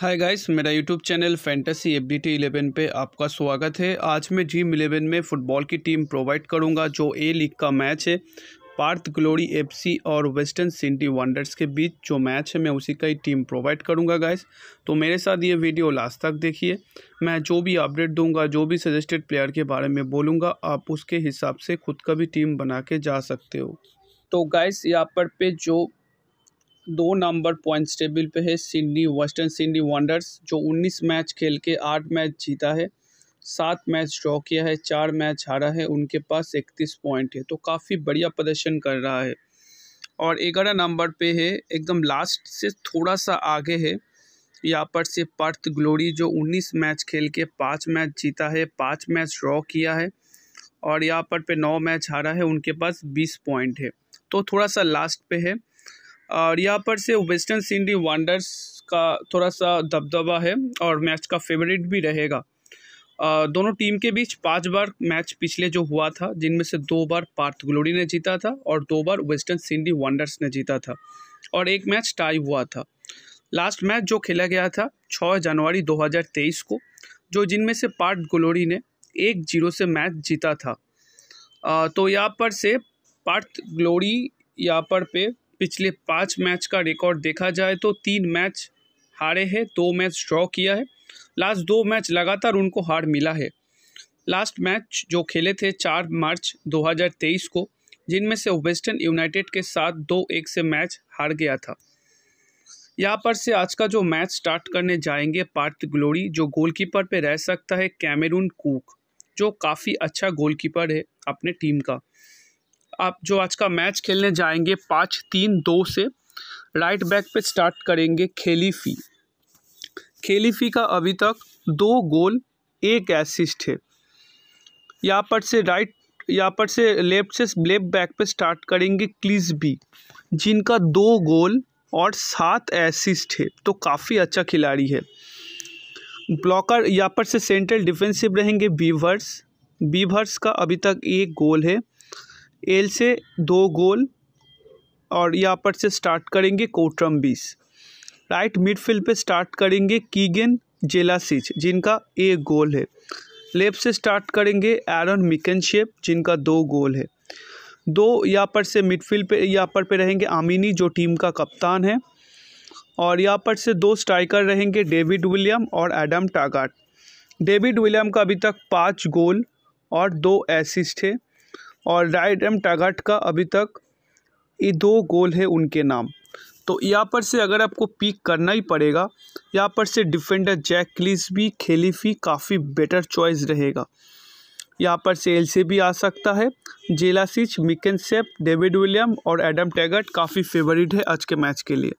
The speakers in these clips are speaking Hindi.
हाय गाइस मेरा YouTube channel fantasy F D T eleven पे आपका स्वागत है आज मैं जीम इलेवन में फ़ुटबॉल की टीम प्रोवाइड करूंगा जो ए लीग का मैच है पार्थ ग्लोरी एफसी और वेस्टर्न सिटी वंडर्स के बीच जो मैच है मैं उसी का ही टीम प्रोवाइड करूंगा गाइस तो मेरे साथ ये वीडियो लास्ट तक देखिए मैं जो भी अपडेट दूंगा जो भी सजेस्टेड प्लेयर के बारे में बोलूँगा आप उसके हिसाब से खुद का भी टीम बना के जा सकते हो तो गाइस यहाँ पर पे जो दो नंबर पॉइंट्स टेबल पे है सिडनी वेस्टर्न सिडनी वंडर्स जो 19 मैच खेल के आठ मैच जीता है सात मैच ड्रॉ किया है चार मैच हारा है उनके पास इकतीस पॉइंट है तो काफ़ी बढ़िया प्रदर्शन कर रहा है और ग्यारह नंबर पे है एकदम लास्ट से थोड़ा सा आगे है यहाँ पर से पर्थ ग्लोरी जो उन्नीस मैच खेल के पाँच मैच जीता है पाँच मैच ड्रॉ किया है और यहाँ पर पे नौ मैच हारा है उनके पास बीस पॉइंट है तो थोड़ा सा लास्ट पे है और यहाँ पर से वेस्टर्न सिंडी वांडर्स का थोड़ा सा दबदबा है और मैच का फेवरेट भी रहेगा दोनों टीम के बीच पांच बार मैच पिछले जो हुआ था जिनमें से दो बार पार्थ ग्लोरी ने जीता था और दो बार वेस्टर्न सिंडी वांडर्स ने जीता था और एक मैच टाई हुआ था लास्ट मैच जो खेला गया था छः जनवरी दो को जो जिनमें से पार्थ ग्लोरी ने एक जीरो से मैच जीता था तो यहाँ पर से पार्थ ग्लोरी यहाँ पर पे पिछले पाँच मैच का रिकॉर्ड देखा जाए तो तीन मैच हारे हैं दो मैच ड्रॉ किया है लास्ट दो मैच लगातार उनको हार मिला है लास्ट मैच जो खेले थे चार मार्च 2023 को जिनमें से वेस्टर्न यूनाइटेड के साथ दो एक से मैच हार गया था यहाँ पर से आज का जो मैच स्टार्ट करने जाएंगे पार्थ ग्लोरी जो गोलकीपर पे रह सकता है कैमरून कूक जो काफ़ी अच्छा गोलकीपर है अपने टीम का आप जो आज का मैच खेलने जाएंगे पाँच तीन दो से राइट बैक पे स्टार्ट करेंगे खेलीफी खेलीफी का अभी तक दो गोल एक एसिस्ट है यहाँ पर से राइट यहाँ पर से लेफ्ट से लेफ्ट बैक पे स्टार्ट करेंगे क्लिजबी जिनका दो गोल और सात एसिस्ट है तो काफ़ी अच्छा खिलाड़ी है ब्लॉकर यहाँ पर से सेंट्रल डिफेंसिव रहेंगे बीवर्स बीवर्स का अभी तक एक गोल है एल से दो गोल और यहाँ पर से स्टार्ट करेंगे कोटरम बीस राइट मिडफील्ड पे स्टार्ट करेंगे कीगन जेलासिच जिनका एक गोल है लेफ्ट से स्टार्ट करेंगे एरन मिकनशेप जिनका दो गोल है दो यहाँ पर से मिडफील्ड पे यहाँ पर पे रहेंगे आमिनी जो टीम का कप्तान है और यहाँ पर से दो स्ट्राइकर रहेंगे डेविड विलियम और एडम टागाट डेविड विलियम का अभी तक पाँच गोल और दो एसिस्ट है और राइट एम टागाट का अभी तक ये दो गोल है उनके नाम तो यहाँ पर से अगर आपको पिक करना ही पड़ेगा यहाँ पर से डिफेंडर जैक क्लिस भी खेली फी काफ़ी बेटर चॉइस रहेगा यहाँ पर से एल से भी आ सकता है जेलासिच मिकनसेप डेविड विलियम और एडम टैगट काफ़ी फेवरेट है आज के मैच के लिए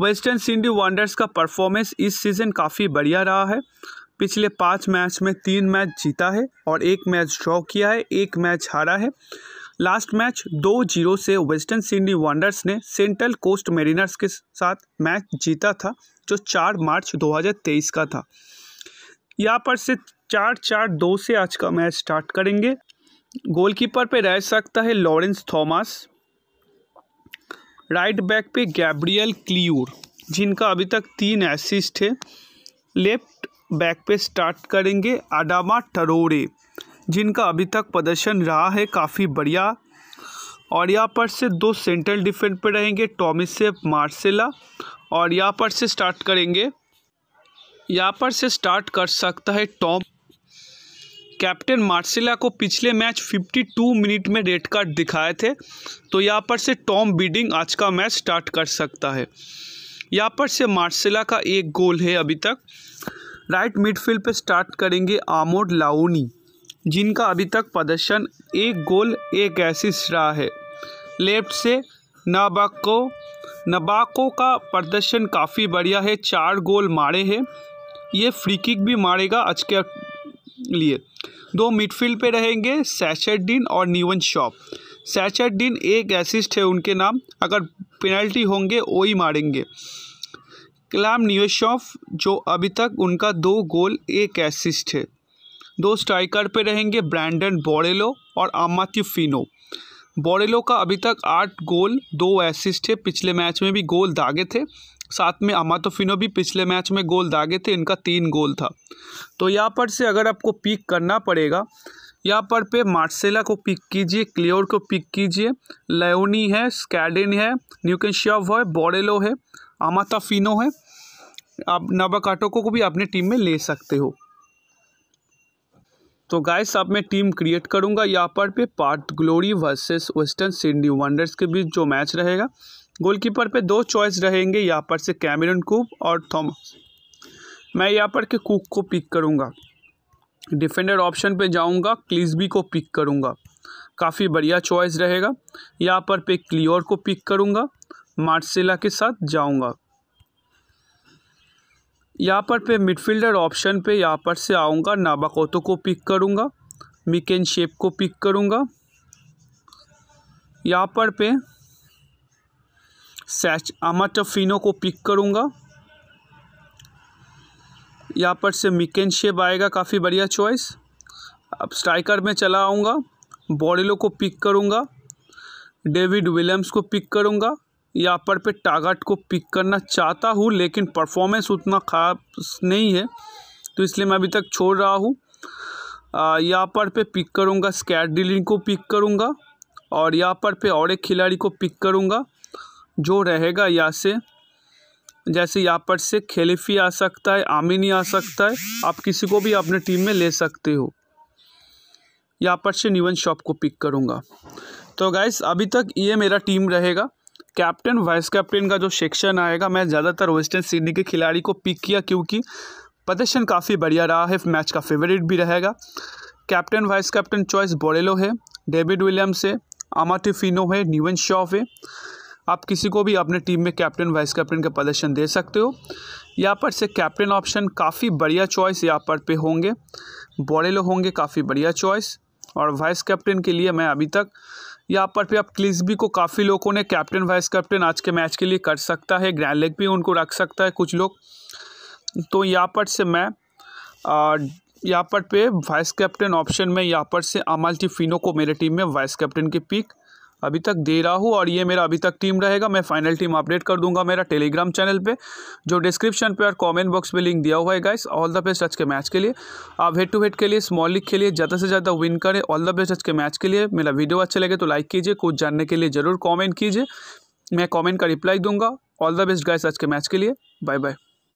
वेस्टर्न सिंडी वांडर्स का परफॉर्मेंस इस सीज़न काफ़ी बढ़िया रहा है पिछले पाँच मैच में तीन मैच जीता है और एक मैच ड्रॉ किया है एक मैच हारा है लास्ट मैच दो जीरो से वेस्टर्न सिडनी वंडर्स ने सेंट्रल कोस्ट मेरिनर्स के साथ मैच जीता था जो चार मार्च 2023 का था यहाँ पर से चार चार दो से आज का मैच स्टार्ट करेंगे गोलकीपर पे रह सकता है लॉरेंस थॉमस राइट बैक पे गैब्रियल क्लियूर जिनका अभी तक तीन एसिस्ट है लेफ्ट बैक पे स्टार्ट करेंगे अडामा टरोरे जिनका अभी तक प्रदर्शन रहा है काफ़ी बढ़िया और यहाँ पर से दो सेंट्रल डिफेंस पे रहेंगे से मार्सेला और यहाँ पर से स्टार्ट करेंगे यहाँ पर से स्टार्ट कर सकता है टॉम कैप्टन मार्सिला को पिछले मैच 52 मिनट में रेड कार्ड दिखाए थे तो यहाँ पर से टॉम बीडिंग आज का मैच स्टार्ट कर सकता है यहाँ पर से मार्सिला का एक गोल है अभी तक राइट मिडफील्ड पे स्टार्ट करेंगे आमोड लाउनी जिनका अभी तक प्रदर्शन एक गोल एक एसिस रहा है लेफ्ट से नबाको नबाको का प्रदर्शन काफ़ी बढ़िया है चार गोल मारे हैं ये फ्री किक भी मारेगा आज के लिए दो मिडफील्ड पे रहेंगे सैचेडिन और नीवन शॉप सैचडिन एक एसिस्ट है उनके नाम अगर पेनल्टी होंगे वही मारेंगे क्लाम न्यूशॉफ जो अभी तक उनका दो गोल एक एसिस्ट है दो स्ट्राइकर पे रहेंगे ब्रैंडन बोरेलो और आमात्यू फिनो बोरेलो का अभी तक आठ गोल दो एसिस्ट है पिछले मैच में भी गोल दागे थे साथ में अमातोफिनो भी पिछले मैच में गोल दागे थे इनका तीन गोल था तो यहाँ पर से अगर आपको पिक करना पड़ेगा यहाँ पर पे मार्सेला को पिक कीजिए क्लियोर को पिक कीजिए लेओनी है स्कैडिन है न्यूकनशियाव है बोरेलो है आमाता फिनो है आप नबाकाटोको को भी अपने टीम में ले सकते हो तो गाइस अब मैं टीम क्रिएट करूंगा यहाँ पर पे Perth Glory versus Western Sydney Wanderers के बीच जो मैच रहेगा गोलकीपर पे दो चॉइस रहेंगे यहाँ पर से कैमरन कुक और थॉमस मैं यहाँ पर के कुक को पिक करूँगा डिफेंडर ऑप्शन पे जाऊँगा क्लिसबी को पिक करूँगा काफ़ी बढ़िया चॉइस रहेगा यहाँ पर पे क्लियोर को पिक करूँगा मार्सिला के साथ जाऊंगा यहाँ पर पे मिडफील्डर ऑप्शन पे यहाँ पर से आऊँगा नाबाकोतो को पिक करूँगा मिकेन शेप को पिक करूँगा यहाँ पर पे सैच अमाटोफिनो को पिक करूँगा यहाँ पर से मिकेन शेप आएगा काफ़ी बढ़िया चॉइस अब स्ट्राइकर में चला आऊँगा बॉडिलो को पिक करूँगा डेविड विलियम्स को पिक करूँगा यहाँ पर पे टागट को पिक करना चाहता हूँ लेकिन परफॉर्मेंस उतना ख़ास नहीं है तो इसलिए मैं अभी तक छोड़ रहा हूँ यहाँ पर पे पिक करूँगा स्कैट डीलिंग को पिक करूँगा और यहाँ पर पे और एक खिलाड़ी को पिक करूँगा जो रहेगा यहाँ से जैसे यहाँ पर से खेलिफी आ सकता है आमिनी आ सकता है आप किसी को भी अपने टीम में ले सकते हो यहाँ पर से निवन शॉप को पिक करूँगा तो गाइस अभी तक ये मेरा टीम रहेगा कैप्टन वाइस कैप्टन का जो सेक्शन आएगा मैं ज़्यादातर वेस्टर्न सिडनी के खिलाड़ी को पिक किया क्योंकि प्रदर्शन काफ़ी बढ़िया रहा है मैच का फेवरेट भी रहेगा captain vice captain choice Borrello है डेविड विलियम्स है अमाटिफिनो है न्यूवन शॉफ है आप किसी को भी अपने टीम में कैप्टन वाइस कैप्टन का प्रदर्शन दे सकते हो यहाँ पर से कैप्टन ऑप्शन काफ़ी बढ़िया चॉइस यहाँ पर पे होंगे बोरेलो होंगे काफ़ी बढ़िया चॉइस और वाइस कैप्टन के लिए मैं अभी तक यहाँ पर भी आप क्लिसबी को काफ़ी लोगों ने कैप्टन वाइस कैप्टन आज के मैच के लिए कर सकता है ग्रैंड लेग भी उनको रख सकता है कुछ लोग तो यहाँ पर से मैं यहाँ पर पे वाइस कैप्टन ऑप्शन में यहाँ पर से अमल टिफिनो को मेरे टीम में वाइस कैप्टन की पिक अभी तक दे रहा हूँ और ये मेरा अभी तक टीम रहेगा मैं फाइनल टीम अपडेट कर दूंगा मेरा टेलीग्राम चैनल पे जो डिस्क्रिप्शन पे और कमेंट बॉक्स पे लिंक दिया हुआ है गाइस ऑल द बेस्ट आज के मैच के लिए आप हेड टू हेड के लिए स्मॉल लीग के लिए ज़्यादा से ज़्यादा विन करें ऑल द बेस्ट आज के मैच के लिए मेरा वीडियो अच्छा लगे तो लाइक कीजिए कुछ जानने के लिए ज़रूर कॉमेंट कीजिए मैं कॉमेंट का रिप्लाई दूंगा ऑल द बेस्ट गाइस आज के मैच के लिए बाय बाय